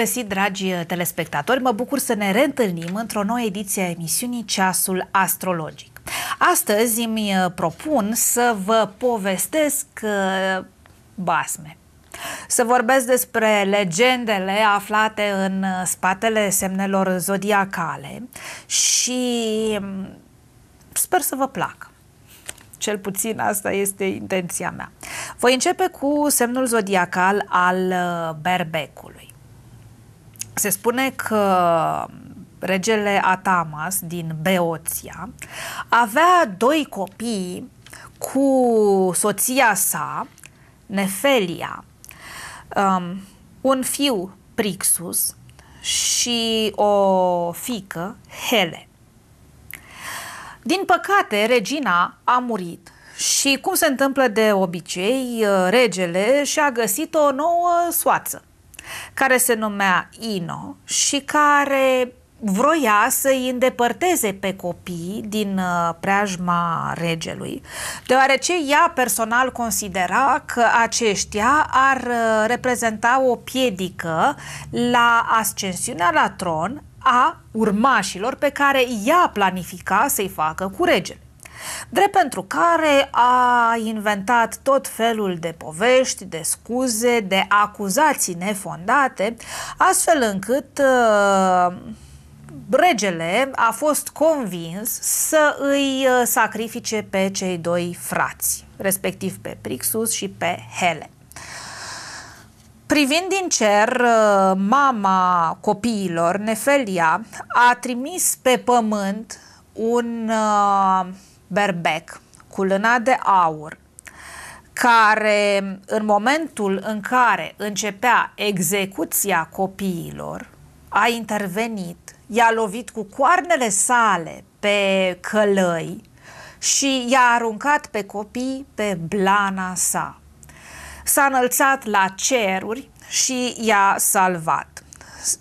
găsit, dragi uh, telespectatori! Mă bucur să ne reîntâlnim într-o nouă ediție a emisiunii Ceasul Astrologic. Astăzi îmi uh, propun să vă povestesc uh, basme. Să vorbesc despre legendele aflate în spatele semnelor zodiacale și um, sper să vă placă. Cel puțin asta este intenția mea. Voi începe cu semnul zodiacal al berbecului. Se spune că regele Atamas din Beoția avea doi copii cu soția sa, Nefelia, um, un fiu, Prixus, și o fică, Hele. Din păcate, regina a murit și, cum se întâmplă de obicei, regele și-a găsit o nouă soață care se numea Ino și care vroia să îi îndepărteze pe copii din uh, preajma regelui, deoarece ea personal considera că aceștia ar uh, reprezenta o piedică la ascensiunea la tron a urmașilor pe care ea planifica să-i facă cu regele drept pentru care a inventat tot felul de povești, de scuze, de acuzații nefondate, astfel încât uh, regele a fost convins să îi uh, sacrifice pe cei doi frați, respectiv pe Prixus și pe Hele. Privind din cer, uh, mama copiilor, Nefelia, a trimis pe pământ un uh, berbec cu lâna de aur, care în momentul în care începea execuția copiilor, a intervenit, i-a lovit cu coarnele sale pe călăi și i-a aruncat pe copii pe blana sa. S-a înălțat la ceruri și i-a salvat.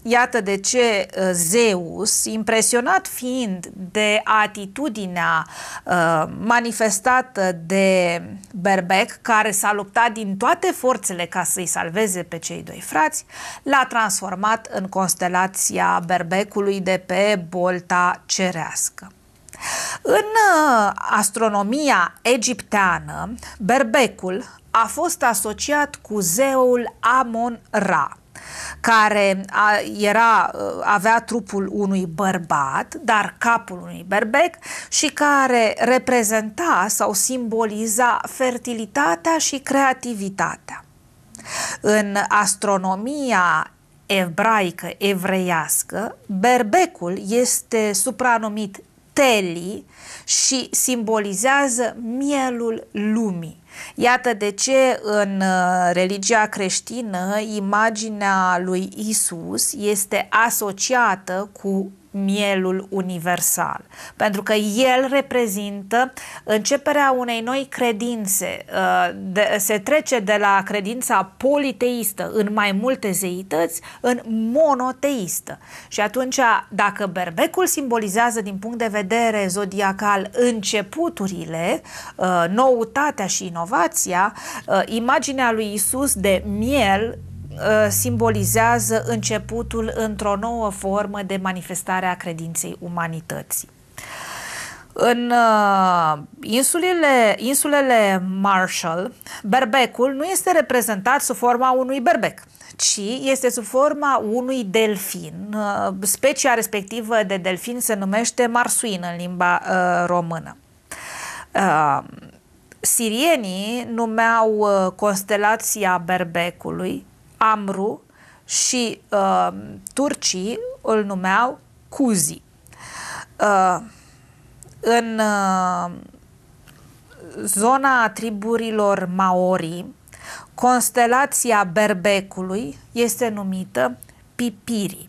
Iată de ce uh, Zeus, impresionat fiind de atitudinea uh, manifestată de Berbec, care s-a luptat din toate forțele ca să-i salveze pe cei doi frați, l-a transformat în constelația Berbecului de pe bolta cerească. În uh, astronomia egipteană, berbecul a fost asociat cu zeul Amon-Ra, care a, era, avea trupul unui bărbat, dar capul unui berbec și care reprezenta sau simboliza fertilitatea și creativitatea. În astronomia ebraică, evreiască, berbecul este supranumit Teli și simbolizează mielul lumii. Iată de ce în uh, religia creștină imaginea lui Isus este asociată cu mielul universal, pentru că el reprezintă începerea unei noi credințe. Uh, se trece de la credința politeistă în mai multe zeități în monoteistă. Și atunci, dacă berbecul simbolizează din punct de vedere zodiacal începuturile, uh, noutatea și inovația, uh, imaginea lui Isus de miel uh, simbolizează începutul într-o nouă formă de manifestare a credinței umanității. În uh, insulele, insulele Marshall, berbecul nu este reprezentat sub forma unui berbec, ci este sub forma unui delfin. specia respectivă de delfin se numește marsuin în limba uh, română. Uh, Sirienii numeau uh, constelația berbecului Amru și uh, turcii îl numeau Cuzi. Uh, în uh, zona triburilor Maori, constelația berbecului este numită Pipiri.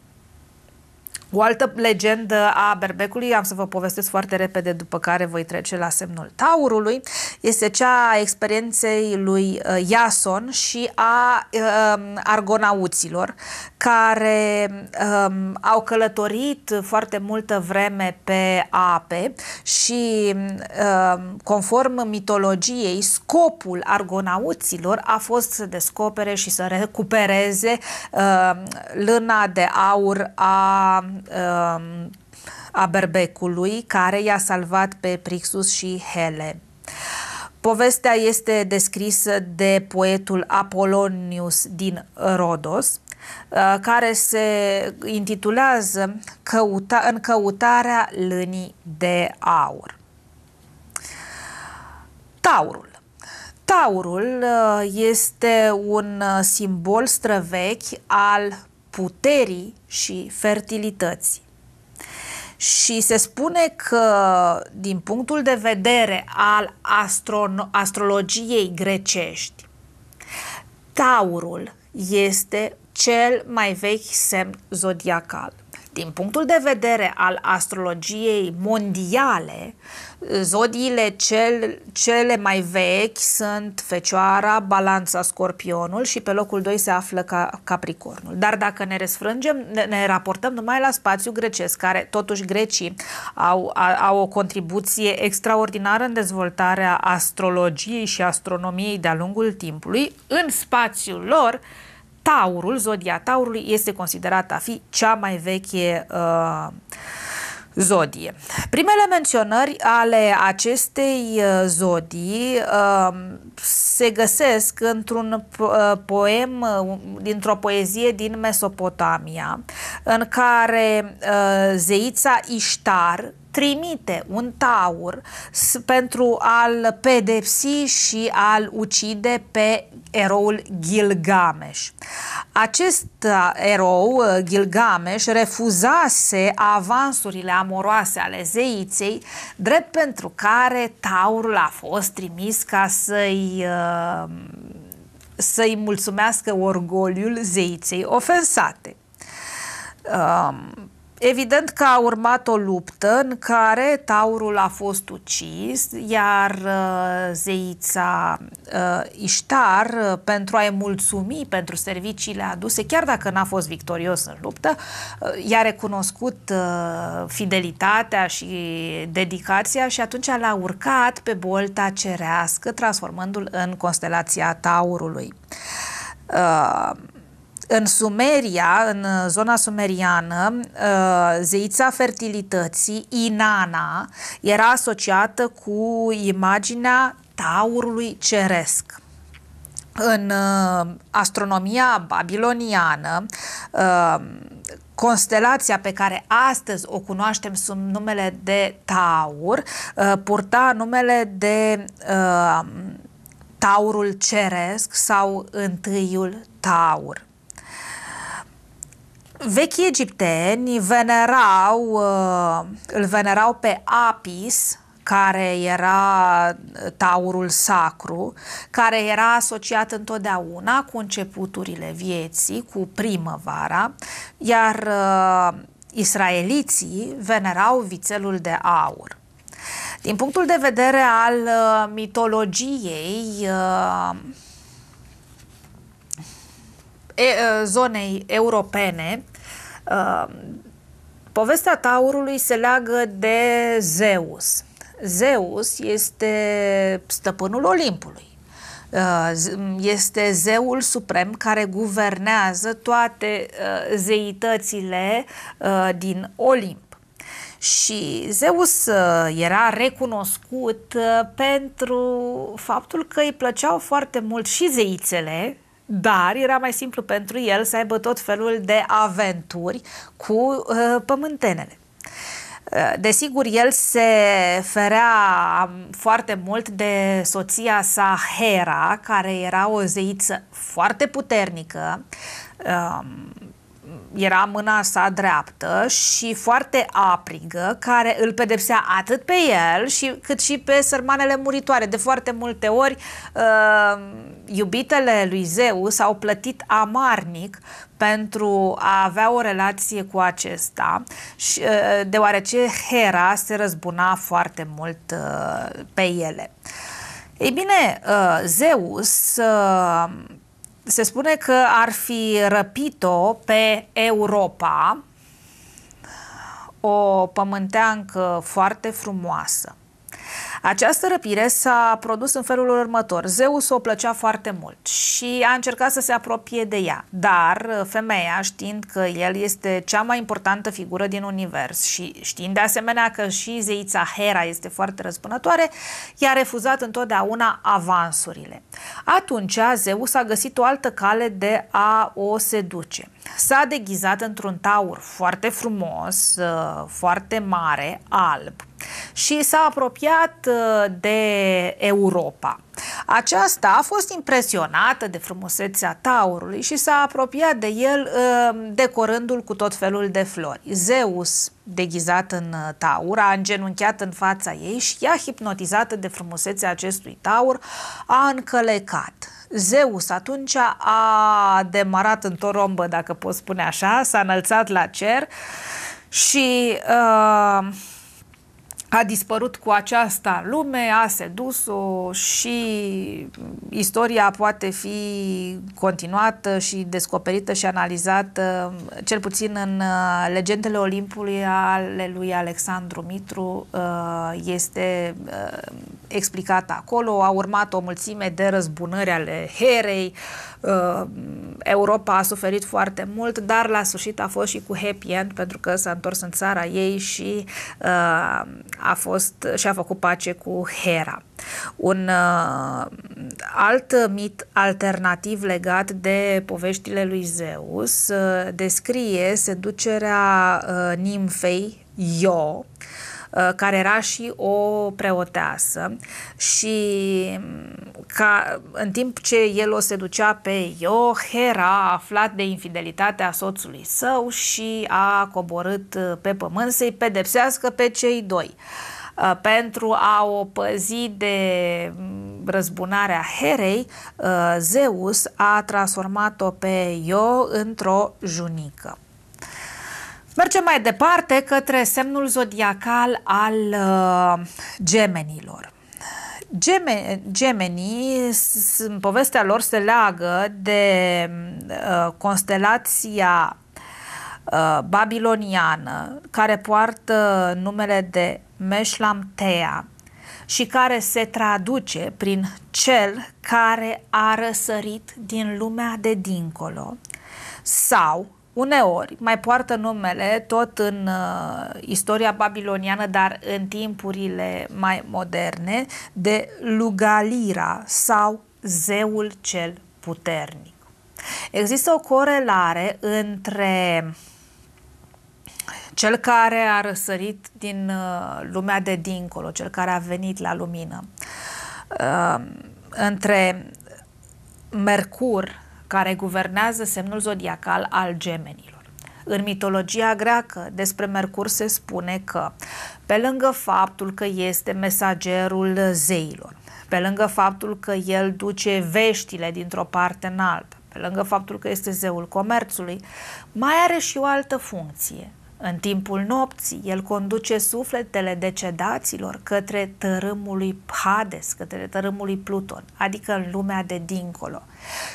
O altă legendă a berbecului, am să vă povestesc foarte repede, după care voi trece la semnul taurului, este cea a experienței lui uh, Iason și a um, argonauților, care um, au călătorit foarte multă vreme pe ape și, um, conform mitologiei, scopul argonauților a fost să descopere și să recupereze um, lâna de aur a Um, a berbecului care i-a salvat pe Prixus și Hele. Povestea este descrisă de poetul Apolonius din Rodos, uh, care se intitulează Căuta, În căutarea lânii de aur. Taurul. Taurul uh, este un uh, simbol străvechi al puterii și fertilității. Și se spune că, din punctul de vedere al astro- astrologiei grecești, Taurul este cel mai vechi semn zodiacal din punctul de vedere al astrologiei mondiale, zodiile cel, cele mai vechi sunt Fecioara, Balanța, Scorpionul și pe locul 2 se află ca Capricornul. Dar dacă ne răsfrângem, ne, ne raportăm numai la spațiu grecesc, care totuși grecii au, a, au o contribuție extraordinară în dezvoltarea astrologiei și astronomiei de-a lungul timpului, în spațiul lor Taurul, zodia Taurului, este considerată a fi cea mai veche uh, zodie. Primele menționări ale acestei uh, zodii uh, se găsesc într-un uh, poem, uh, dintr-o poezie din Mesopotamia, în care uh, zeița Iștar trimite un taur pentru a-l pedepsi și a-l ucide pe eroul Gilgamesh. Acest erou, uh, Gilgamesh, refuzase avansurile amoroase ale zeiței, drept pentru care taurul a fost trimis ca să-i uh, să-i mulțumească orgoliul zeiței ofensate um, Evident că a urmat o luptă în care taurul a fost ucis, iar uh, zeița uh, Iștar, uh, pentru a-i mulțumi pentru serviciile aduse, chiar dacă n-a fost victorios în luptă, i-a recunoscut fidelitatea și dedicația și atunci l-a urcat pe bolta cerească, transformându-l în constelația taurului. Uh, în Sumeria, în uh, zona sumeriană, uh, zeița fertilității, Inana, era asociată cu imaginea taurului ceresc în uh, astronomia babiloniană, constelația pe care astăzi o cunoaștem sub numele de Taur purta numele de Taurul Ceresc sau Întâiul Taur. Vechii egipteni venerau, uh, îl venerau pe Apis, care era uh, taurul sacru, care era asociat întotdeauna cu începuturile vieții, cu primăvara, iar uh, israeliții venerau vițelul de aur. Din punctul de vedere al uh, mitologiei, uh, uh zonei europene, Um, povestea taurului se leagă de Zeus. Zeus este stăpânul Olimpului. Uh, este zeul suprem care guvernează toate uh, zeitățile uh, din Olimp. Și Zeus era recunoscut pentru faptul că îi plăceau foarte mult și zeițele, dar era mai simplu pentru el să aibă tot felul de aventuri cu uh, pământenele. Uh, desigur, el se ferea um, foarte mult de soția sa Hera, care era o zeiță foarte puternică, um, era mâna sa dreaptă și foarte aprigă, care îl pedepsea atât pe el și, cât și pe sărmanele muritoare. De foarte multe ori, uh, iubitele lui Zeus au plătit amarnic pentru a avea o relație cu acesta, și, uh, deoarece Hera se răzbuna foarte mult uh, pe ele. Ei bine, uh, Zeus uh, se spune că ar fi răpit-o pe Europa, o pământeancă foarte frumoasă, această răpire s-a produs în felul următor. Zeus o plăcea foarte mult și a încercat să se apropie de ea, dar femeia, știind că el este cea mai importantă figură din univers și știind de asemenea că și zeița Hera este foarte răspunătoare, i-a refuzat întotdeauna avansurile. Atunci Zeus a găsit o altă cale de a o seduce. S-a deghizat într-un taur foarte frumos, foarte mare, alb, și s-a apropiat uh, de Europa. Aceasta a fost impresionată de frumusețea taurului și s-a apropiat de el uh, decorându-l cu tot felul de flori. Zeus, deghizat în uh, taur, a îngenunchiat în fața ei și ea, hipnotizată de frumusețea acestui taur, a încălecat. Zeus atunci a demarat în torombă, dacă pot spune așa, s-a înălțat la cer și uh, a dispărut cu aceasta lume, a sedus-o și istoria poate fi continuată și descoperită și analizată, cel puțin în uh, Legendele Olimpului ale lui Alexandru Mitru uh, este uh, explicată acolo. A urmat o mulțime de răzbunări ale herei. Uh, Europa a suferit foarte mult, dar la sfârșit a fost și cu happy end pentru că s-a întors în țara ei și uh, a fost și-a făcut pace cu Hera. Un uh, alt mit alternativ legat de poveștile lui Zeus uh, descrie seducerea uh, nimfei Io, uh, Uh, care era și o preoteasă și mm, ca, în timp ce el o seducea pe Io, Hera a aflat de infidelitatea soțului său și a coborât uh, pe pământ să-i pedepsească pe cei doi uh, pentru a o păzi de mm, răzbunarea Herei, Zeus a transformat-o pe Io într-o junică. Mergem mai departe către semnul zodiacal al uh, gemenilor. Geme, gemenii, în povestea lor se leagă de uh, constelația uh, babiloniană care poartă numele de Meshlamtea și care se traduce prin cel care a răsărit din lumea de dincolo sau uneori mai poartă numele tot în uh, istoria babiloniană, dar în timpurile mai moderne, de Lugalira sau zeul cel puternic. Există o corelare între cel care a răsărit din uh, lumea de dincolo, cel care a venit la lumină, uh, între Mercur, care guvernează semnul zodiacal al gemenilor. În mitologia greacă, despre Mercur se spune că, pe lângă faptul că este mesagerul zeilor, pe lângă faptul că el duce veștile dintr-o parte în alta, pe lângă faptul că este zeul comerțului, mai are și o altă funcție, în timpul nopții, el conduce sufletele decedaților către tărâmul lui Hades, către tărâmul lui Pluton, adică în lumea de dincolo.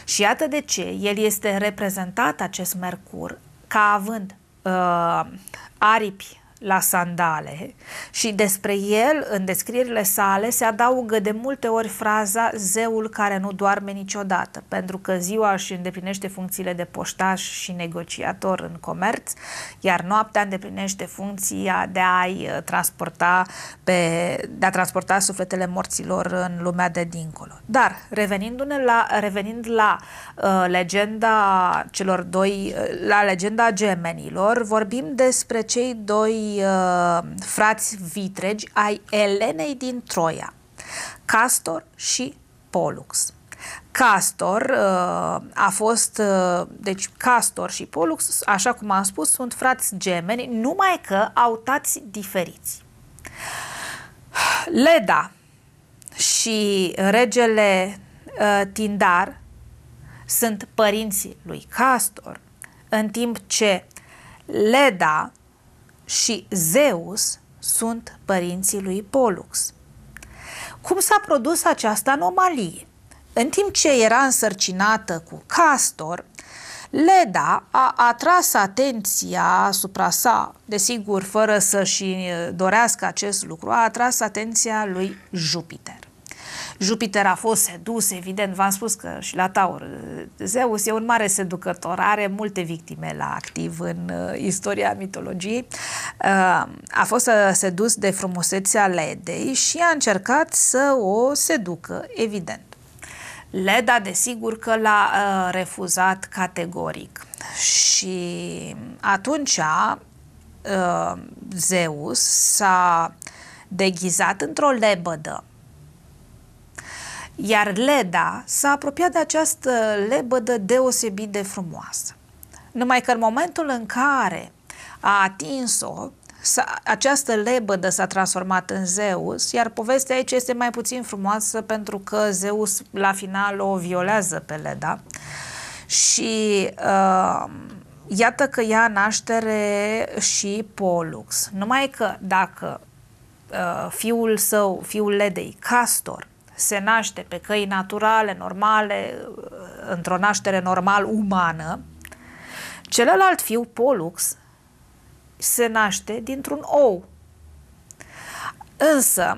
Și iată de ce el este reprezentat acest Mercur ca având uh, aripi la sandale și despre el, în descrierile sale, se adaugă de multe ori fraza zeul care nu doarme niciodată, pentru că ziua își îndeplinește funcțiile de poștaș și negociator în comerț, iar noaptea îndeplinește funcția de a uh, transporta pe, de a transporta sufletele morților în lumea de dincolo. Dar, revenindu-ne la, revenind la uh, legenda celor doi, uh, la legenda gemenilor, vorbim despre cei doi cei uh, frați vitregi ai Elenei din Troia, Castor și Polux. Castor uh, a fost, uh, deci Castor și Polux, așa cum am spus, sunt frați gemeni, numai că au tați diferiți. Leda și regele uh, Tindar sunt părinții lui Castor, în timp ce Leda și Zeus sunt părinții lui Polux. Cum s-a produs această anomalie? În timp ce era însărcinată cu Castor, Leda a atras atenția asupra sa, desigur, fără să-și dorească acest lucru, a atras atenția lui Jupiter. Jupiter a fost sedus, evident, v-am spus că și la Taur. Uh, Zeus e un mare seducător, are multe victime la activ în uh, istoria mitologiei. Uh, a fost sedus de frumusețea Ledei și a încercat să o seducă, evident. Leda, desigur că l-a uh, refuzat categoric. Și atunci uh, Zeus s-a deghizat într-o lebădă iar Leda s-a apropiat de această lebădă deosebit de frumoasă. Numai că în momentul în care a atins-o, această lebădă s-a transformat în Zeus, iar povestea aici este mai puțin frumoasă pentru că Zeus la final o violează pe Leda și uh, iată că ia naștere și Pollux. Numai că dacă uh, fiul său, fiul Ledei, Castor, se naște pe căi naturale, normale, într-o naștere normal umană, celălalt fiu, Polux, se naște dintr-un ou. Însă,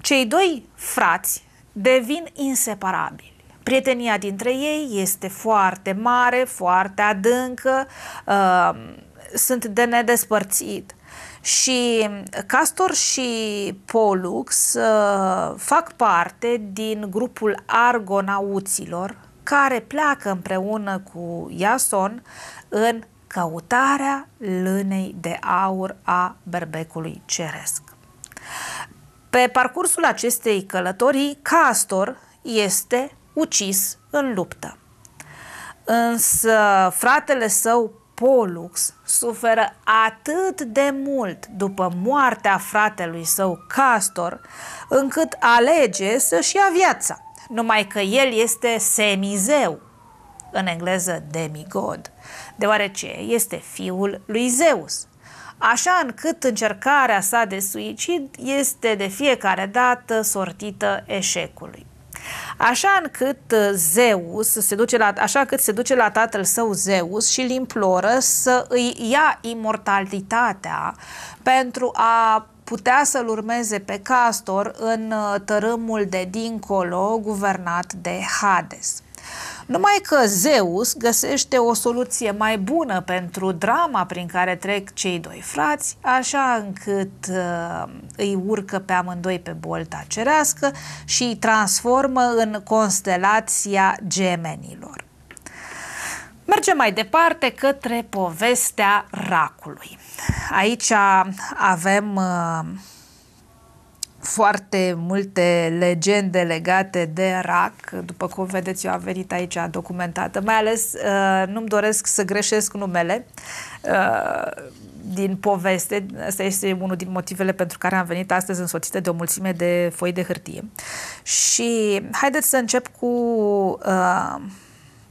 cei doi frați devin inseparabili. Prietenia dintre ei este foarte mare, foarte adâncă, uh, sunt de nedespărțit. Și Castor și Pollux uh, fac parte din grupul argonauților care pleacă împreună cu Iason în căutarea lânei de aur a berbecului ceresc. Pe parcursul acestei călătorii, Castor este ucis în luptă. Însă fratele său Polux suferă atât de mult după moartea fratelui său Castor, încât alege să-și ia viața, numai că el este semizeu, în engleză demigod, deoarece este fiul lui Zeus, așa încât încercarea sa de suicid este de fiecare dată sortită eșecului. Așa încât uh, Zeus se duce la, așa cât se duce la tatăl său Zeus și îl imploră să îi ia imortalitatea pentru a putea să-l urmeze pe Castor în uh, tărâmul de dincolo guvernat de Hades. Numai că Zeus găsește o soluție mai bună pentru drama prin care trec cei doi frați, așa încât uh, îi urcă pe amândoi pe bolta cerească și îi transformă în constelația gemenilor. Mergem mai departe către povestea racului. Aici avem uh, foarte multe legende legate de RAC, după cum vedeți eu am venit aici documentată, mai ales uh, nu-mi doresc să greșesc numele uh, din poveste, asta este unul din motivele pentru care am venit astăzi însoțită de o mulțime de foi de hârtie și haideți să încep cu uh,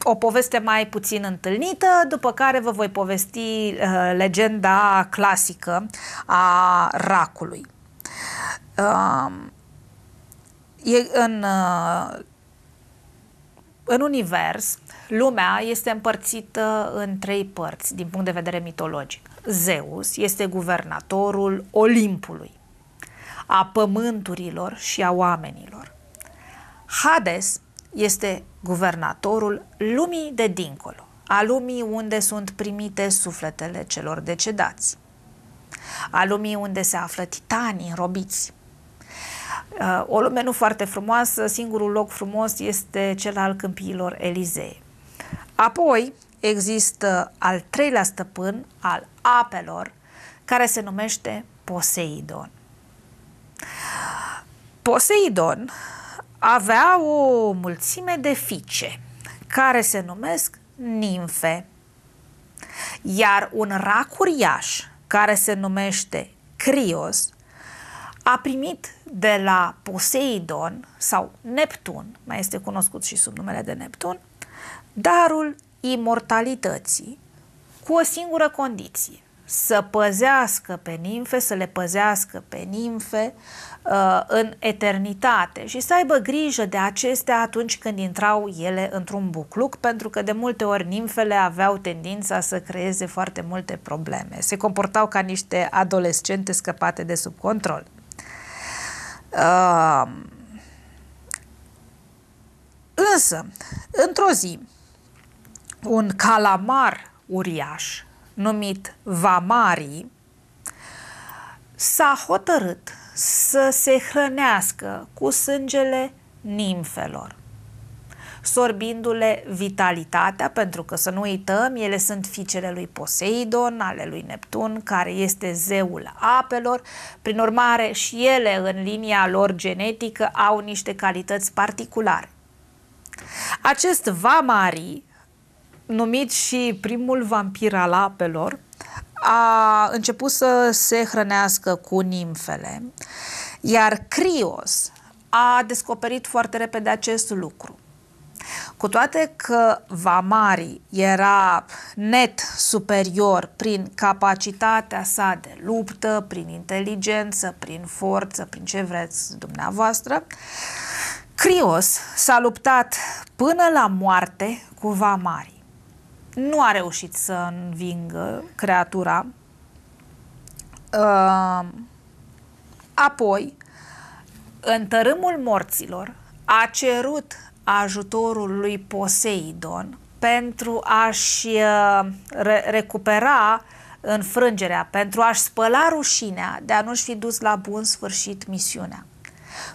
o poveste mai puțin întâlnită, după care vă voi povesti uh, legenda clasică a racului. E în, uh, în univers, lumea este împărțită în trei părți din punct de vedere mitologic. Zeus este guvernatorul Olimpului, a pământurilor și a oamenilor. Hades este guvernatorul lumii de dincolo, a lumii unde sunt primite sufletele celor decedați a lumii unde se află titanii robiți. Uh, o lume nu foarte frumoasă, singurul loc frumos este cel al câmpiilor Elizei. Apoi există al treilea stăpân al apelor, care se numește Poseidon. Poseidon avea o mulțime de fiice, care se numesc nimfe, iar un rac uriaș care se numește Crios, a primit de la Poseidon sau Neptun, mai este cunoscut și sub numele de Neptun, darul imortalității cu o singură condiție să păzească pe nimfe, să le păzească pe nimfe uh, în eternitate și să aibă grijă de acestea atunci când intrau ele într-un bucluc, pentru că de multe ori nimfele aveau tendința să creeze foarte multe probleme. Se comportau ca niște adolescente scăpate de sub control. Uh, însă, într-o zi, un calamar uriaș numit Vamari, s-a hotărât să se hrănească cu sângele nimfelor, sorbindu-le vitalitatea, pentru că să nu uităm, ele sunt fiicele lui Poseidon, ale lui Neptun, care este zeul apelor, prin urmare și ele în linia lor genetică au niște calități particulare. Acest Vamari numit și primul vampir al apelor, a început să se hrănească cu nimfele, iar Crios a descoperit foarte repede acest lucru. Cu toate că Vamari era net superior prin capacitatea sa de luptă, prin inteligență, prin forță, prin ce vreți dumneavoastră, Crios s-a luptat până la moarte cu Vamari nu a reușit să învingă creatura. Ehm, apoi, în tărâmul morților, a cerut ajutorul lui Poseidon pentru a-și ehm, re- recupera înfrângerea, pentru a-și spăla rușinea de a nu-și fi dus la bun sfârșit misiunea.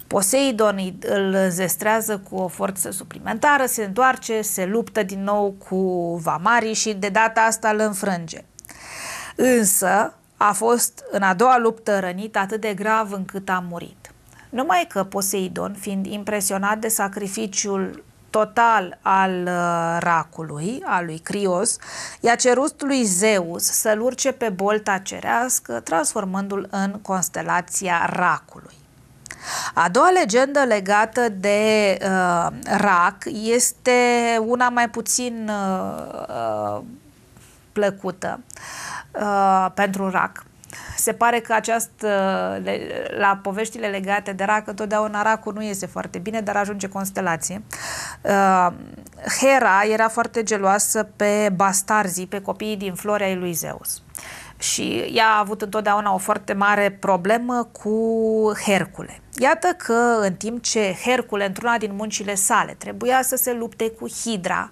Poseidon îl zestrează cu o forță suplimentară, se întoarce, se luptă din nou cu Vamari și de data asta îl înfrânge. Însă a fost în a doua luptă rănit atât de grav încât a murit. Numai că Poseidon, fiind impresionat de sacrificiul total al uh, racului, al lui Crios, i-a cerut lui Zeus să-l urce pe bolta cerească, transformându-l în constelația racului. A doua legendă legată de uh, rac este una mai puțin uh, uh plăcută uh, pentru rac. Se pare că aceast, uh, la poveștile legate de rac, întotdeauna racul nu iese foarte bine, dar ajunge constelație. Uh, Hera era foarte geloasă pe bastarzii, pe copiii din Florea lui Zeus și ea a avut întotdeauna o foarte mare problemă cu Hercule. Iată că în timp ce Hercule, într-una din muncile sale, trebuia să se lupte cu Hidra,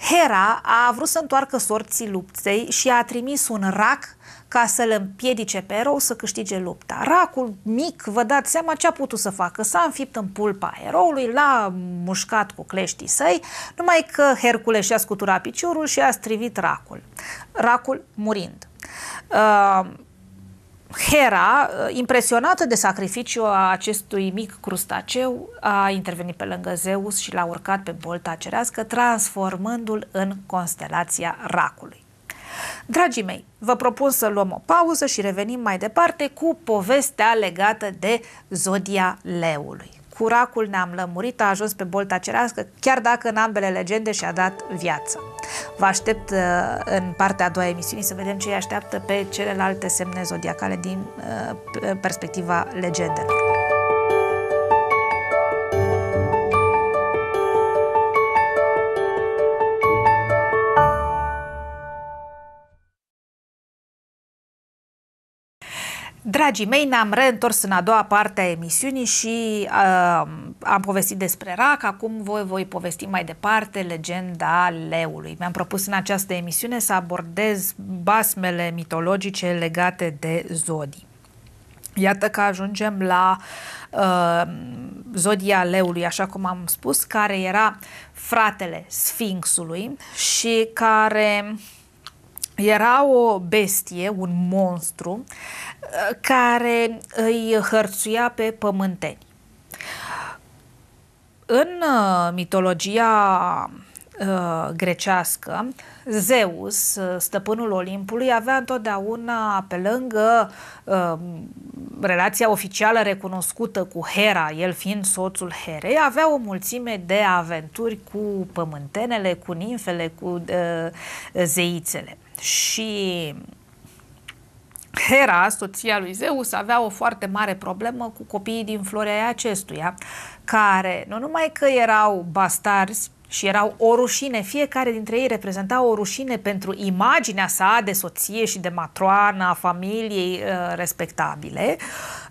Hera a vrut să întoarcă sorții luptei și a trimis un rac ca să-l împiedice pe erou să câștige lupta. Racul mic, vă dați seama ce a putut să facă, s-a înfipt în pulpa eroului, l-a mușcat cu cleștii săi, numai că Hercule și-a scuturat piciorul și a strivit racul, racul murind. Uh, Hera, uh, impresionată de sacrificiul acestui mic crustaceu, a intervenit pe lângă Zeus și l-a urcat pe bolta cerească, transformându-l în constelația racului. Dragii mei, vă propun să luăm o pauză și revenim mai departe cu povestea legată de Zodia Leului curacul ne-am lămurit, a ajuns pe bolta cerească, chiar dacă în ambele legende și-a dat viață. Vă aștept uh, în partea a doua emisiunii să vedem ce îi așteaptă pe celelalte semne zodiacale din uh, perspectiva legendelor. Dragii mei, ne-am reîntors în a doua parte a emisiunii și uh, am povestit despre RAC, acum voi voi povesti mai departe legenda leului. Mi-am propus în această emisiune să abordez basmele mitologice legate de zodii. Iată că ajungem la uh, zodia leului, așa cum am spus, care era fratele Sfinxului și care uh, era o bestie, un monstru, uh, care îi hărțuia pe pământeni. În uh, mitologia uh, grecească, Zeus, stăpânul Olimpului, avea întotdeauna pe lângă relația oficială recunoscută cu Hera, el fiind soțul Herei, avea o mulțime de aventuri cu pământenele, cu nimfele, cu zeițele și Hera, soția lui Zeus, avea o foarte mare problemă cu copiii din florea acestuia, care nu numai că erau bastarzi, și erau o rușine, fiecare dintre ei reprezenta o rușine pentru imaginea sa de soție și de matroană a familiei uh, respectabile,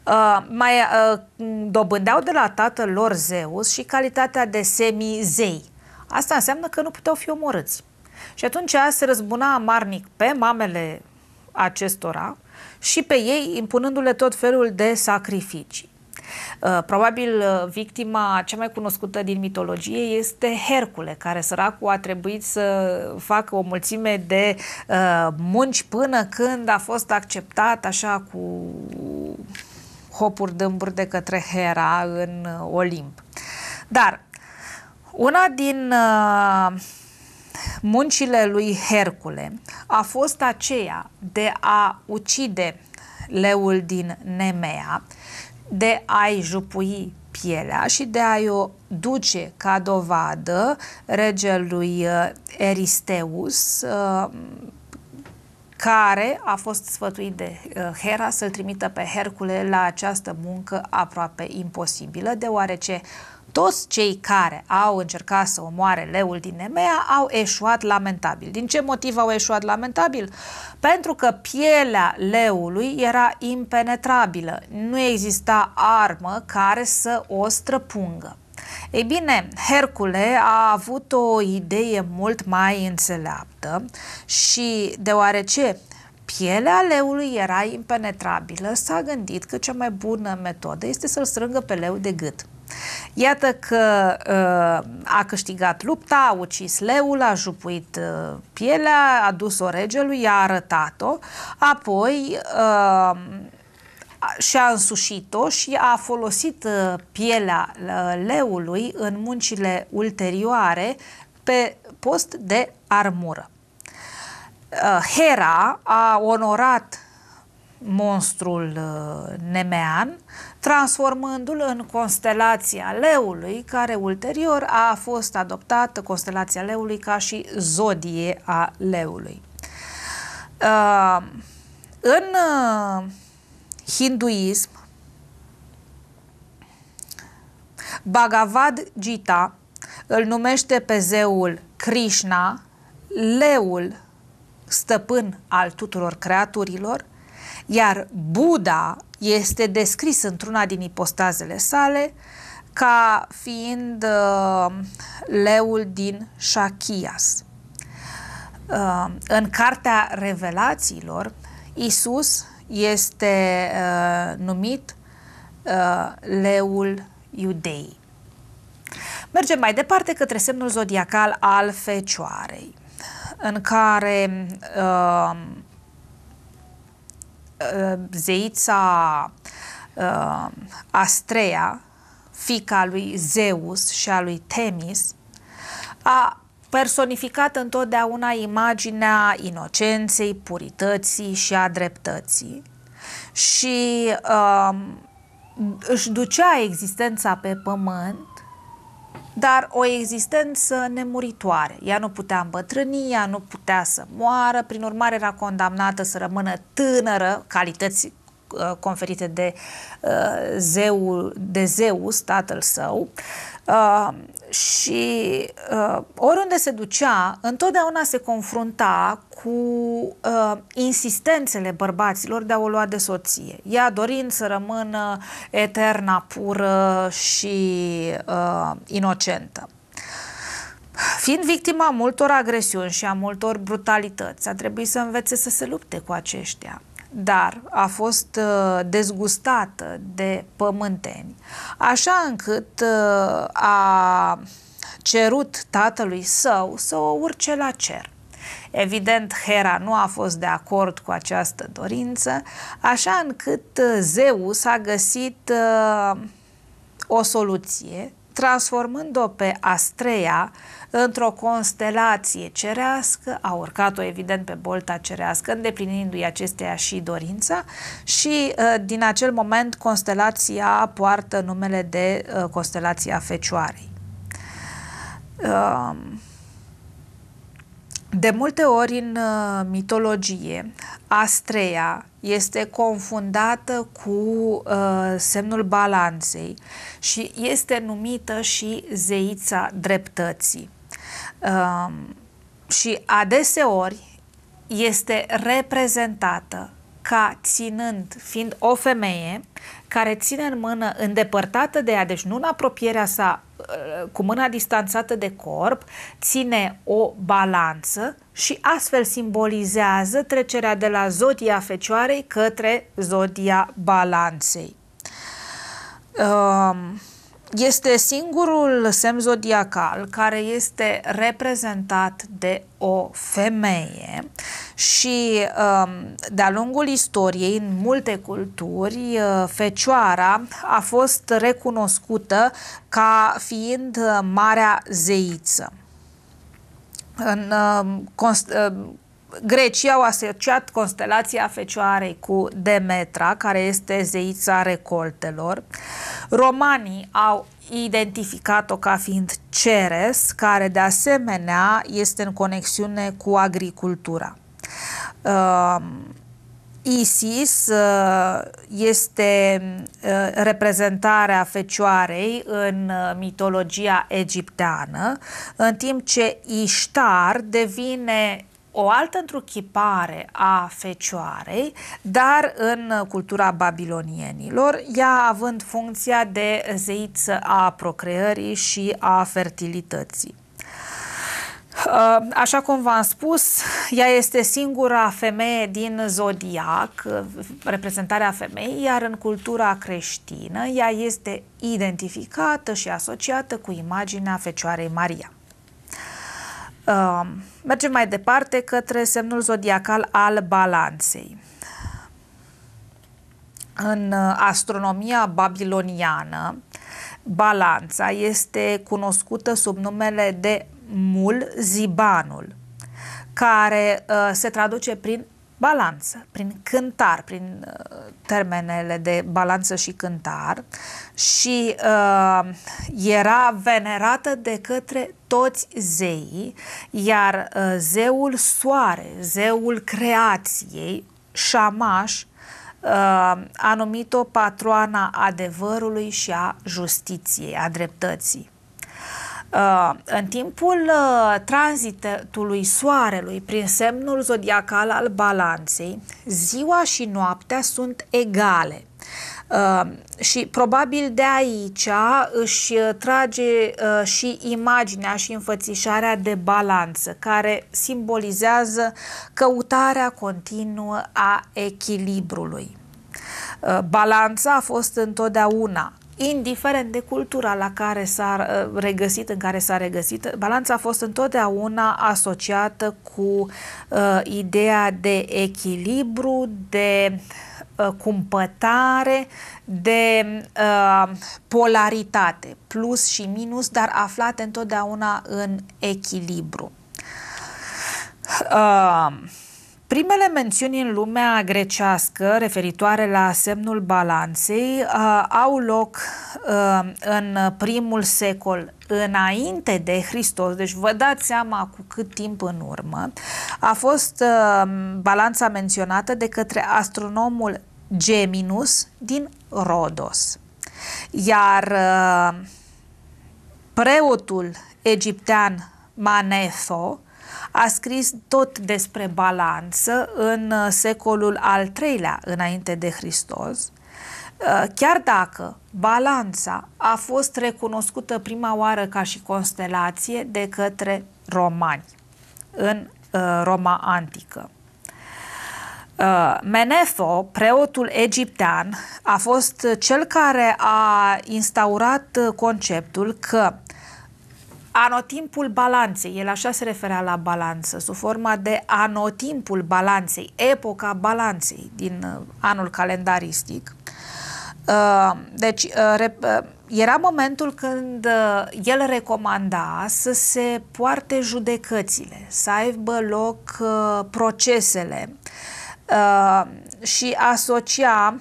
uh, mai uh, dobândeau de la tatăl lor Zeus și calitatea de semizei. Asta înseamnă că nu puteau fi omorâți. Și atunci se răzbuna amarnic pe mamele acestora și pe ei, impunându-le tot felul de sacrificii. Uh, probabil uh, victima cea mai cunoscută din mitologie este Hercule, care săracul a trebuit să facă o mulțime de uh, munci până când a fost acceptat așa cu hopuri dâmburi de către Hera în Olimp. Dar una din uh, muncile lui Hercule a fost aceea de a ucide leul din Nemea, de a-i jupui pielea și de a-i o duce ca dovadă regelui uh, Eristeus, uh, care a fost sfătuit de uh, Hera să-l trimită pe Hercule la această muncă aproape imposibilă, deoarece toți cei care au încercat să omoare leul din Nemea au eșuat lamentabil. Din ce motiv au eșuat lamentabil? Pentru că pielea leului era impenetrabilă, nu exista armă care să o străpungă. Ei bine, Hercule a avut o idee mult mai înțeleaptă și deoarece pielea leului era impenetrabilă, s-a gândit că cea mai bună metodă este să-l strângă pe leu de gât. Iată că uh, a câștigat lupta, a ucis leul, a jupuit uh, pielea, a dus-o regelui, i-a arătat-o, apoi uh, și-a însușit-o și a folosit uh, pielea uh, leului în muncile ulterioare pe post de armură. Uh, Hera a onorat monstrul nemean transformându-l în constelația leului, care ulterior a fost adoptată constelația leului ca și zodie a leului. Uh, în uh, hinduism, Bhagavad Gita îl numește pe zeul Krishna, leul stăpân al tuturor creaturilor, iar Buddha este descris într-una din ipostazele sale ca fiind uh, leul din Shakias. Uh, în Cartea Revelațiilor, Isus este uh, numit uh, leul iudei. Mergem mai departe către semnul zodiacal al Fecioarei, în care uh, Uh, zeița uh, Astrea, fica lui Zeus și a lui Temis, a personificat întotdeauna imaginea inocenței, purității și a dreptății și uh, își ducea existența pe pământ dar o existență nemuritoare. Ea nu putea îmbătrâni, ea nu putea să moară, prin urmare era condamnată să rămână tânără, calități uh, conferite de, uh, zeul, de Zeus, tatăl său, Uh, și uh, oriunde se ducea, întotdeauna se confrunta cu uh, insistențele bărbaților de a o lua de soție. Ea dorind să rămână eterna, pură și uh, inocentă. Fiind victima multor agresiuni și a multor brutalități, a trebuit să învețe să se lupte cu aceștia dar a fost uh, dezgustată de pământeni, așa încât uh, a cerut tatălui său să o urce la cer. Evident, Hera nu a fost de acord cu această dorință, așa încât uh, Zeus a găsit o soluție transformând-o pe Astrea într-o constelație cerească, a urcat-o evident pe bolta cerească, îndeplinindu-i acestea și dorința și uh, din acel moment constelația poartă numele de uh, constelația Fecioarei. Um, de multe ori în uh, mitologie, Astrea este confundată cu uh, semnul balanței și este numită și zeița dreptății. Uh, și adeseori este reprezentată ca ținând, fiind o femeie, care ține în mână îndepărtată de ea, deci nu în apropierea sa uh, cu mâna distanțată de corp, ține o balanță și astfel simbolizează trecerea de la zodia fecioarei către zodia balanței. Um, este singurul semn zodiacal care este reprezentat de o femeie și um, de-a lungul istoriei, în multe culturi, uh, Fecioara a fost recunoscută ca fiind uh, marea zeiță în um, uh, Grecii au asociat constelația Fecioarei cu Demetra, care este zeița recoltelor. Romanii au identificat-o ca fiind Ceres, care de asemenea este în conexiune cu agricultura. Uh, Isis uh, este uh, reprezentarea fecioarei în uh, mitologia egipteană, în timp ce Iștar devine o altă întruchipare a fecioarei, dar în cultura babilonienilor, ea având funcția de zeiță a procreării și a fertilității. Uh, așa cum v-am spus, ea este singura femeie din zodiac, uh, reprezentarea femeii, iar în cultura creștină ea este identificată și asociată cu imaginea Fecioarei Maria. Um, mergem mai departe către semnul zodiacal al balanței. În uh, astronomia babiloniană, balanța este cunoscută sub numele de Mul Zibanul, care uh, se traduce prin balanță, prin cântar, prin uh, termenele de balanță și cântar și uh, era venerată de către toți zeii, iar uh, zeul soare, zeul creației, șamaș, uh, a numit-o patroana adevărului și a justiției, a dreptății. Uh, în timpul uh, tranzitului soarelui prin semnul zodiacal al balanței, ziua și noaptea sunt egale. Uh, și probabil de aici își trage și imaginea și înfățișarea de balanță, care simbolizează căutarea continuă a echilibrului. balanța a fost întotdeauna indiferent de cultura la care s-a uh, regăsit, în care s-a regăsit, balanța a fost întotdeauna asociată cu uh, ideea de echilibru, de uh, cumpătare, de uh, polaritate, plus și minus, dar aflate întotdeauna în echilibru. Uh, Primele mențiuni în lumea grecească referitoare la semnul balanței uh, au loc uh, în primul secol înainte de Hristos, deci vă dați seama cu cât timp în urmă, a fost uh, balanța menționată de către astronomul Geminus din Rodos. Iar uh, preotul egiptean Manetho a scris tot despre balanță în uh, secolul al III-lea înainte de Hristos, uh, chiar dacă balanța a fost recunoscută prima oară ca și constelație de către romani în uh, Roma antică. Menefo, preotul egiptean, a fost cel care a instaurat conceptul că anotimpul balanței, el așa se referea la balanță, sub forma de anotimpul balanței, epoca balanței din uh, anul calendaristic. Uh, deci uh, era momentul când el recomanda să se poarte judecățile, să aibă loc procesele și asocia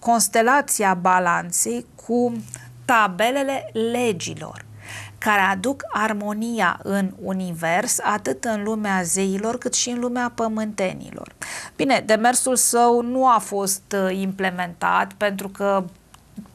constelația balanței cu tabelele legilor care aduc armonia în univers, atât în lumea zeilor, cât și în lumea pământenilor. Bine, demersul său nu a fost uh, implementat pentru că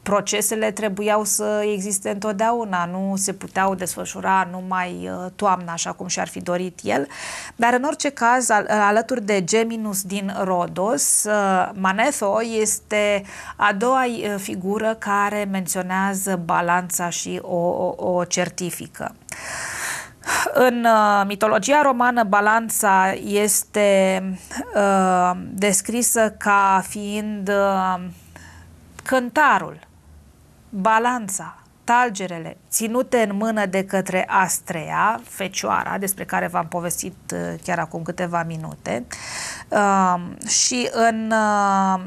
procesele trebuiau să existe întotdeauna, nu se puteau desfășura numai uh, toamna, așa cum și-ar fi dorit el. Dar, în orice caz, al, uh, alături de Geminus din Rodos, uh, Manetho este a doua figură care menționează balanța și o, o, o certifică. În uh, mitologia romană, balanța este uh, descrisă ca fiind uh, cântarul balanța, talgerele ținute în mână de către Astrea, fecioara, despre care v-am povestit uh, chiar acum câteva minute. Um, și în uh,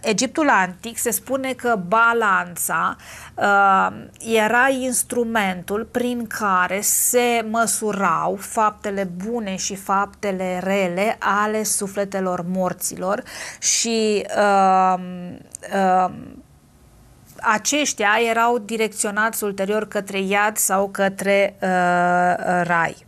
Egiptul antic se spune că balanța uh, era instrumentul prin care se măsurau faptele bune și faptele rele ale sufletelor morților și um, um, aceștia erau direcționați ulterior către iad sau către uh, rai.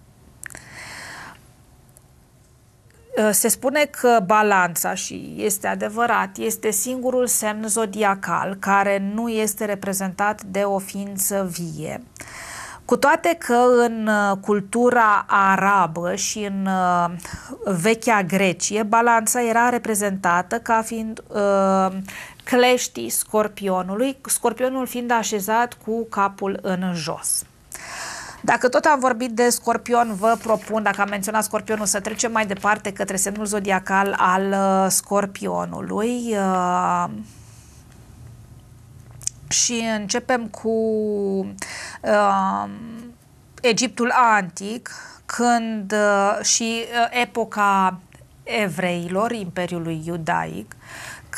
Uh, se spune că balanța, și este adevărat, este singurul semn zodiacal care nu este reprezentat de o ființă vie. Cu toate că în uh, cultura arabă și în uh, vechea Grecie, balanța era reprezentată ca fiind uh, cleștii scorpionului, scorpionul fiind așezat cu capul în jos. Dacă tot am vorbit de scorpion, vă propun, dacă am menționat scorpionul, să trecem mai departe către semnul zodiacal al uh, scorpionului. Uh, și începem cu uh, Egiptul antic, când și epoca evreilor, Imperiului Iudaic,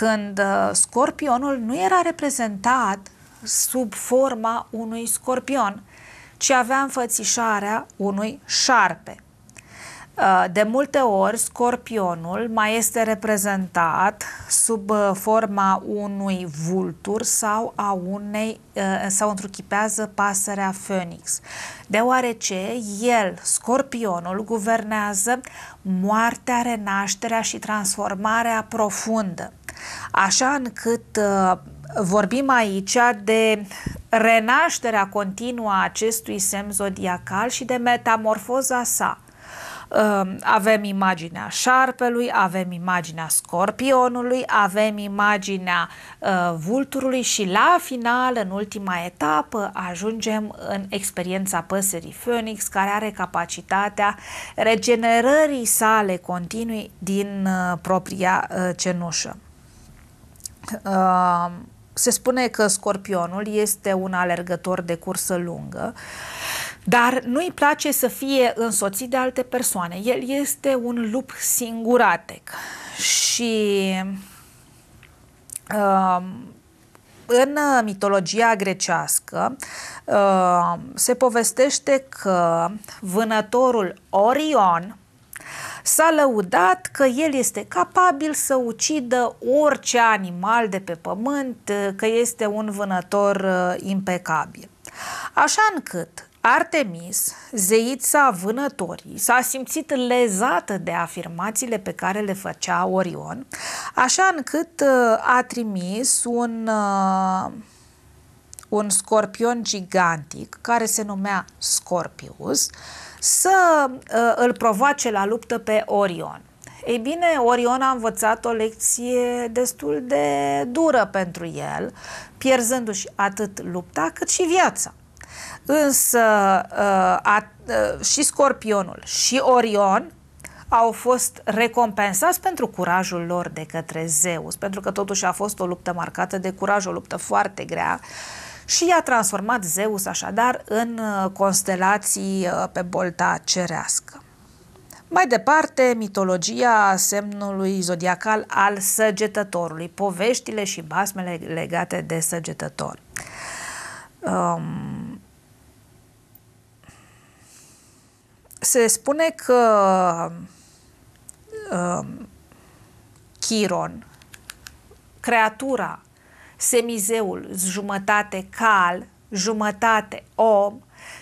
când uh, scorpionul nu era reprezentat sub forma unui scorpion, ci avea înfățișarea unui șarpe. Uh, de multe ori, scorpionul mai este reprezentat sub uh, forma unui vultur sau a unei sau întruchipează pasărea Phoenix, deoarece el, scorpionul, guvernează moartea, renașterea și transformarea profundă așa încât uh, vorbim aici de renașterea continuă a acestui semn zodiacal și de metamorfoza sa. Uh, avem imaginea șarpelui, avem imaginea scorpionului, avem imaginea uh, vulturului și la final, în ultima etapă, ajungem în experiența păsării Phoenix, care are capacitatea regenerării sale continui din propria cenușă. Uh, se spune că scorpionul este un alergător de cursă lungă, dar nu i place să fie însoțit de alte persoane. El este un lup singuratec și uh, în mitologia grecească uh, se povestește că vânătorul Orion, S-a lăudat că el este capabil să ucidă orice animal de pe pământ, că este un vânător uh, impecabil. Așa încât Artemis, zeița vânătorii, s-a simțit lezată de afirmațiile pe care le făcea Orion, așa încât uh, a trimis un, uh, un scorpion gigantic care se numea Scorpius să uh, îl provoace la luptă pe Orion. Ei bine, Orion a învățat o lecție destul de dură pentru el, pierzându-și atât lupta cât și viața. Însă uh, a, uh, și Scorpionul și Orion au fost recompensați pentru curajul lor de către Zeus, pentru că totuși a fost o luptă marcată de curaj, o luptă foarte grea. Uh, și i-a transformat Zeus așadar în uh, constelații uh, pe bolta cerească. Mai departe, mitologia semnului zodiacal al săgetătorului, poveștile și basmele legate de săgetător. Um, se spune că um, Chiron, creatura Semizeul, jumătate cal, jumătate om,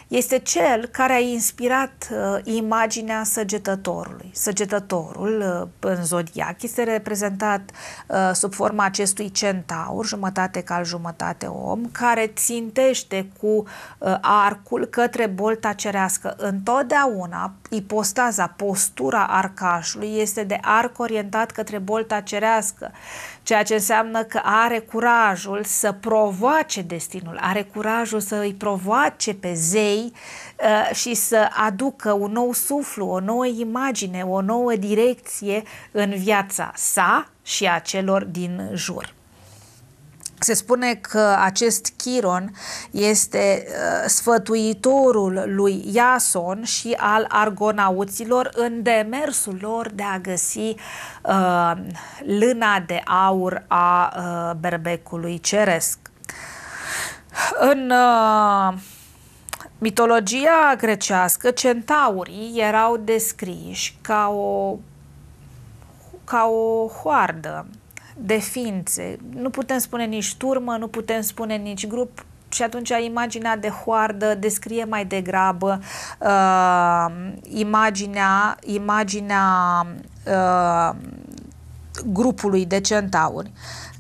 este cel care a inspirat uh, imaginea săgetătorului. Săgetătorul uh, în zodiac este reprezentat uh, sub forma acestui centaur, jumătate cal, jumătate om, care țintește cu uh, arcul către bolta cerească. Întotdeauna ipostaza, postura arcașului este de arc orientat către bolta cerească ceea ce înseamnă că are curajul să provoace destinul, are curajul să îi provoace pe zei uh, și să aducă un nou suflu, o nouă imagine, o nouă direcție în viața sa și a celor din jur. Se spune că acest Chiron este uh, sfătuitorul lui Iason și al argonauților în demersul lor de a găsi uh, lâna de aur a uh, berbecului ceresc. În uh, mitologia grecească, centaurii erau descriși ca o, ca o hoardă de ființe. Nu putem spune nici turmă, nu putem spune nici grup, și atunci imaginea de hoardă descrie mai degrabă uh, imaginea, imaginea uh, grupului de centauri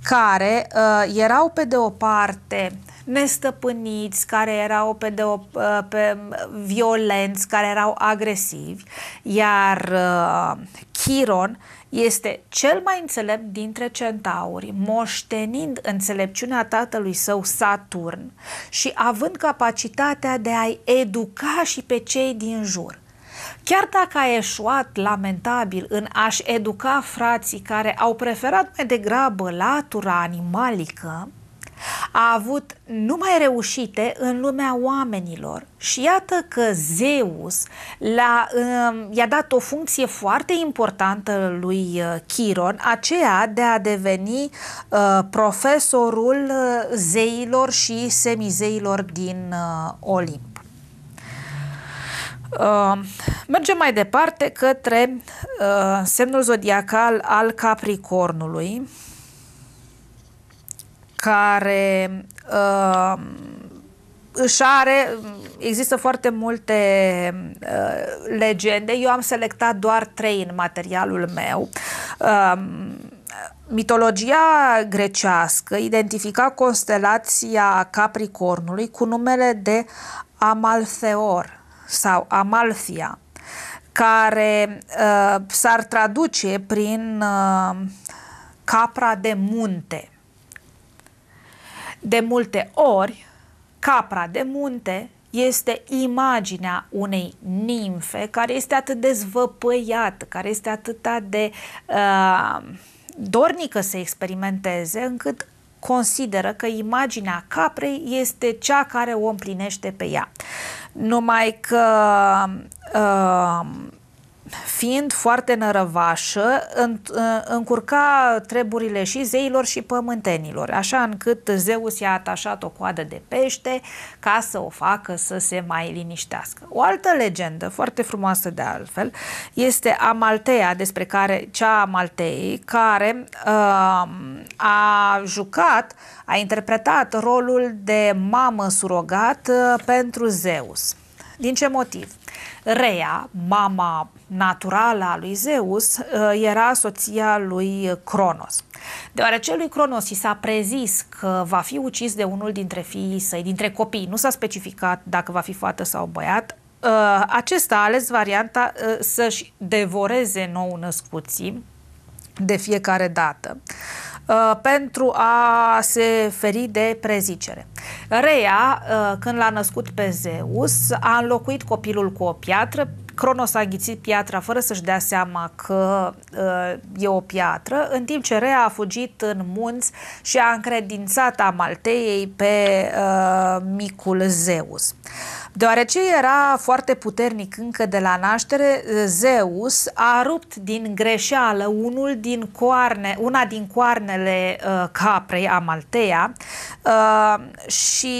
care uh, erau pe de o parte nestăpâniți, care erau pe, de o, uh, pe violenți, care erau agresivi, iar uh, Chiron uh, este cel mai înțelept dintre centauri, moștenind înțelepciunea tatălui său Saturn și având capacitatea de a-i educa și pe cei din jur. Chiar dacă a eșuat lamentabil în a-și educa frații care au preferat mai degrabă latura animalică, a avut numai reușite în lumea oamenilor și iată că Zeus l-a, um, i-a dat o funcție foarte importantă lui uh, Chiron, aceea de a deveni uh, profesorul uh, zeilor și semizeilor din Olimp. Uh, mergem mai departe către uh, semnul zodiacal al Capricornului, care uh, își are, există foarte multe uh, legende, eu am selectat doar trei în materialul meu. Uh, Mitologia grecească identifica constelația Capricornului cu numele de Amaltheor sau Amalfia, care uh, s-ar traduce prin uh, capra de munte. De multe ori, capra de munte este imaginea unei nimfe care este atât de zvăpăiată, care este atât de uh, dornică să experimenteze, încât consideră că imaginea caprei este cea care o împlinește pe ea. Numai că uh, fiind foarte nărăvașă, ă, încurca treburile și zeilor și pământenilor, așa încât Zeus i-a atașat o coadă de pește ca să o facă să se mai liniștească. O altă legendă, foarte frumoasă de altfel, este Amaltea, despre care, cea Amaltei, care uh, a jucat, a interpretat rolul de mamă surogat uh, pentru Zeus. Din ce motiv? Rea, mama naturală a lui Zeus uh, era soția lui Cronos. Deoarece lui Cronos i s-a prezis că va fi ucis de unul dintre fiii săi, dintre copii, nu s-a specificat dacă va fi fată sau băiat, uh, acesta a ales varianta uh, să-și devoreze nou născuții de fiecare dată pentru a se feri de prezicere. Rea, când l-a născut pe Zeus, a înlocuit copilul cu o piatră Cronos a ghițit piatra fără să-și dea seama că uh, e o piatră, în timp ce Rea a fugit în munți și a încredințat Amalteiei pe uh, micul Zeus. Deoarece era foarte puternic încă de la naștere, Zeus a rupt din greșeală unul din coarne, una din coarnele uh, caprei, Amalteia, uh, și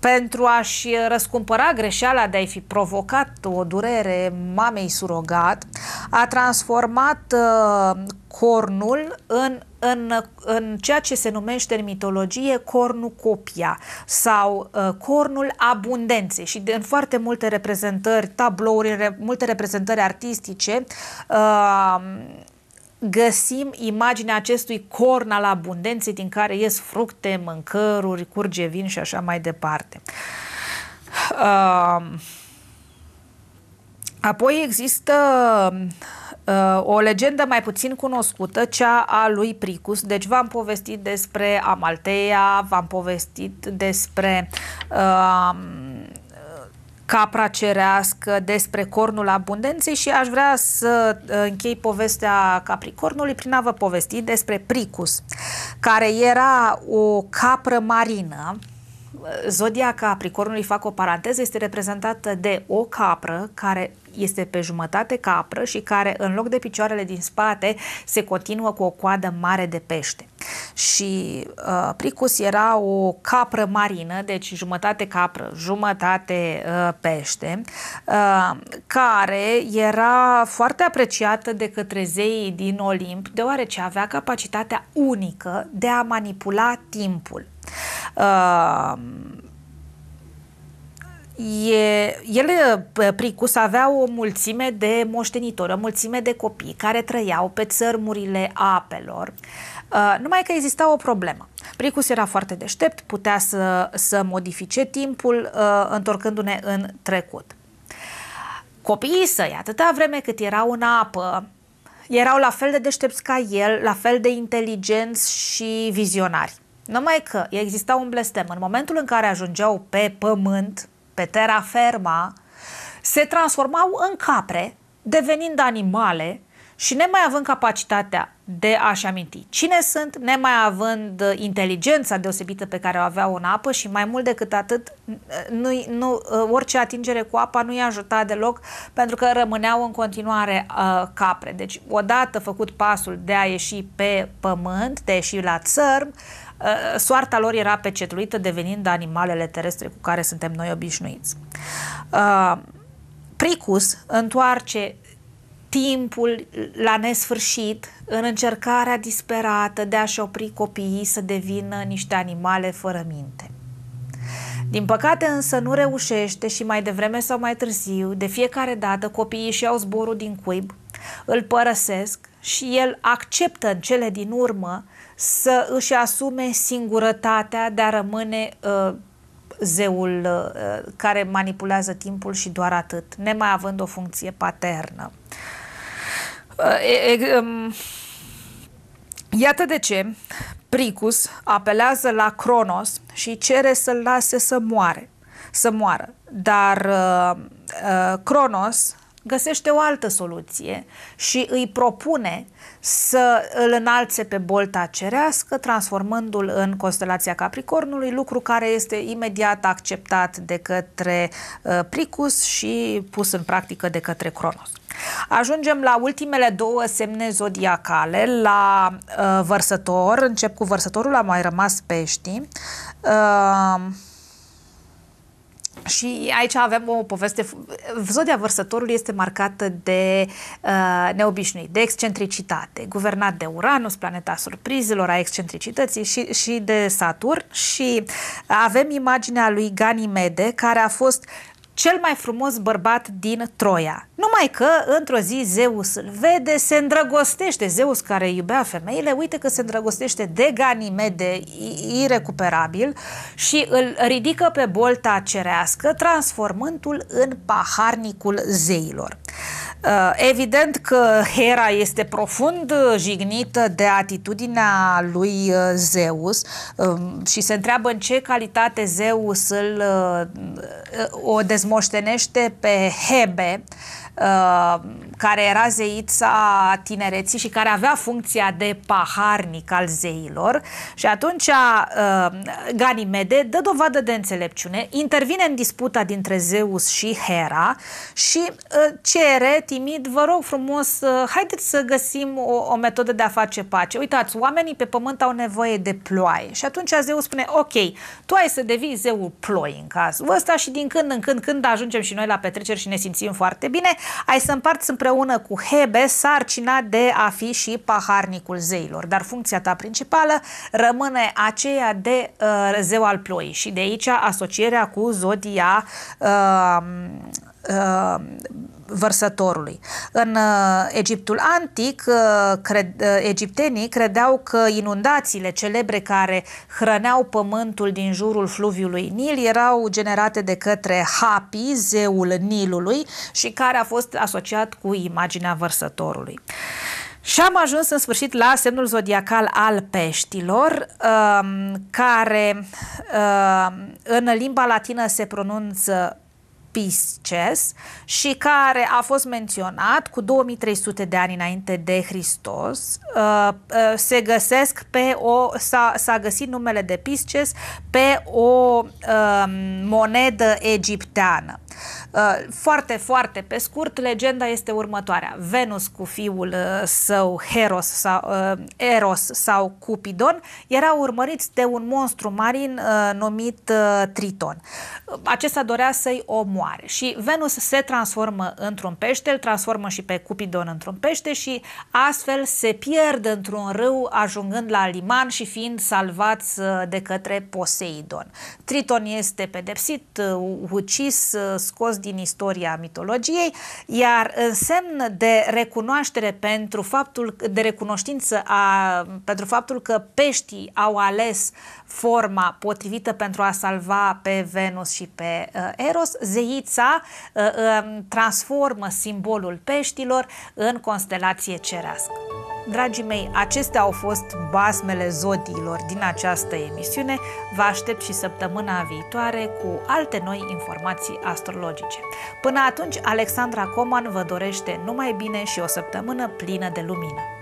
pentru a-și răscumpăra greșeala de a-i fi provocat o durere mamei surogat, a transformat uh, cornul în, în, în ceea ce se numește în mitologie cornucopia sau uh, cornul abundenței și de, în foarte multe reprezentări, tablouri, re, multe reprezentări artistice, uh, găsim imaginea acestui corn al abundenței din care ies fructe, mâncăruri, curge vin și așa mai departe. Apoi există uh, o legendă mai puțin cunoscută, cea a lui Pricus. Deci v-am povestit despre Amalteia, v-am povestit despre uh, capra cerească, despre cornul abundenței și aș vrea să uh, închei povestea capricornului prin a vă povesti despre Pricus, care era o capră marină Zodia Capricornului, fac o paranteză, este reprezentată de o capră care este pe jumătate capră și care, în loc de picioarele din spate, se continuă cu o coadă mare de pește. Și uh, Pricus era o capră marină, deci jumătate capră, jumătate uh, pește, uh, care era foarte apreciată de către zeii din Olimp, deoarece avea capacitatea unică de a manipula timpul. Ehm, e, ele, Pricus, avea o mulțime de moștenitori, o mulțime de copii care trăiau pe țărmurile apelor, ehm, numai că exista o problemă. Pricus era foarte deștept, putea să, să modifice timpul ehm, întorcându-ne în trecut. Copiii săi, atâta vreme cât erau în apă, erau la fel de deștepți ca el, la fel de inteligenți și vizionari. Numai că exista un blestem. În momentul în care ajungeau pe pământ, pe terra ferma, se transformau în capre, devenind animale și nemai având capacitatea de a-și aminti cine sunt, nemai având inteligența deosebită pe care o aveau în apă și mai mult decât atât, nu, nu, orice atingere cu apa nu i-a ajutat deloc pentru că rămâneau în continuare uh, capre. Deci, odată făcut pasul de a ieși pe pământ, de a ieși la țărm, Uh, soarta lor era pecetluită devenind animalele terestre cu care suntem noi obișnuiți. Uh, Pricus întoarce timpul la nesfârșit în încercarea disperată de a-și opri copiii să devină niște animale fără minte. Din păcate însă nu reușește și mai devreme sau mai târziu, de fiecare dată copiii își iau zborul din cuib, îl părăsesc și el acceptă în cele din urmă să își asume singurătatea de a rămâne uh, zeul uh, care manipulează timpul și doar atât, nemai având o funcție paternă. Uh, e, um, iată de ce Pricus apelează la Cronos și cere să-l lase să moare, să moară. Dar uh, uh, Cronos găsește o altă soluție și îi propune să îl înalțe pe bolta cerească, transformându-l în constelația Capricornului, lucru care este imediat acceptat de către uh, Pricus și pus în practică de către Cronos. Ajungem la ultimele două semne zodiacale, la uh, vărsător, încep cu vărsătorul, a mai rămas pești. Uh, și aici avem o poveste. Zodia vărsătorului este marcată de uh, neobișnuit, de excentricitate, guvernat de Uranus, planeta surprizelor, a excentricității și, și de Saturn. Și avem imaginea lui Ganimede, care a fost cel mai frumos bărbat din Troia. Numai că, într-o zi, Zeus îl vede, se îndrăgostește. Zeus, care iubea femeile, uite că se îndrăgostește de Ganimede, irecuperabil, și îl ridică pe bolta cerească, transformându-l în paharnicul zeilor. Uh, evident că Hera este profund jignită de atitudinea lui uh, Zeus um, și se întreabă în ce calitate Zeus îl, uh, o dezmoștenește pe Hebe, Uh, care era zeița tinereții și care avea funcția de paharnic al zeilor și atunci uh, Ganimede dă dovadă de înțelepciune, intervine în disputa dintre Zeus și Hera și uh, cere timid, vă rog frumos, uh, haideți să găsim o, o metodă de a face pace. Uitați, oamenii pe pământ au nevoie de ploaie și atunci Zeus spune, ok, tu ai să devii zeul ploii în cazul ăsta și din când în când, când ajungem și noi la petreceri și ne simțim foarte bine, ai să împarți împreună cu Hebe sarcina de a fi și paharnicul zeilor, dar funcția ta principală rămâne aceea de uh, zeu al ploii și de aici asocierea cu zodia uh, uh, vărsătorului. În uh, Egiptul antic, uh, cred, uh, egiptenii credeau că inundațiile celebre care hrăneau pământul din jurul fluviului Nil erau generate de către Hapi, zeul Nilului, și care a fost asociat cu imaginea vărsătorului. Și am ajuns în sfârșit la semnul zodiacal al peștilor, um, care um, în limba latină se pronunță Pisces și care a fost menționat cu 2300 de ani înainte de Hristos. Uh, uh, se găsesc pe o, s-a, s-a găsit numele de Pisces pe o um, monedă egipteană. Uh, foarte, foarte pe scurt, legenda este următoarea. Venus cu fiul uh, său Heros sau, uh, Eros sau Cupidon erau urmăriți de un monstru marin numit Triton. Acesta dorea să-i omoare și Venus se transformă într-un pește, îl transformă și pe Cupidon într-un pește și astfel se pierd într-un râu ajungând la liman și fiind salvați de către Poseidon. Triton este pedepsit, ucis, scos din istoria mitologiei, iar în semn de recunoaștere pentru faptul, de recunoștință a, pentru faptul că peștii au ales forma potrivită pentru a salva pe Venus și pe uh, Eros, zeița uh, uh, transformă simbolul peștilor în constelație cerească. Dragii mei, acestea au fost basmele zodiilor din această emisiune. Vă aștept și săptămâna viitoare cu alte noi informații astrologice. Până atunci, Alexandra Coman vă dorește numai bine și o săptămână plină de lumină.